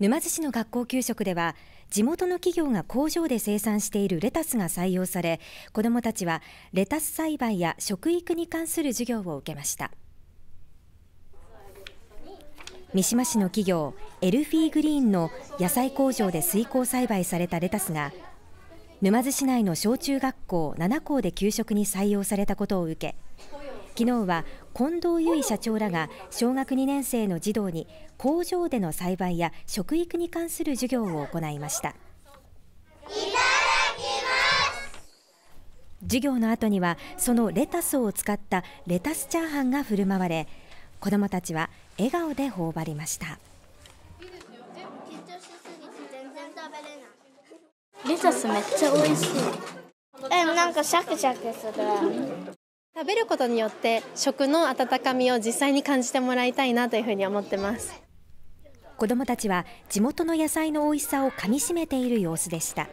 沼津市の学校給食では地元の企業が工場で生産しているレタスが採用され子どもたちはレタス栽培や食育に関する授業を受けました三島市の企業エルフィーグリーンの野菜工場で水耕栽培されたレタスが沼津市内の小中学校7校で給食に採用されたことを受け昨日は近藤由衣社長らが小学2年生の児童に工場での栽培や食育に関する授業を行いました授業の後にはそのレタスを使ったレタスチャーハンが振る舞われ子どもたちは笑顔で頬張りましたレタスめっちゃ美味しいえなんかシャクシャクする食べることによって食の温かみを実際に感じてもらいたいなというふうに思ってます子どもたちは地元の野菜の美味しさをかみしめている様子でした。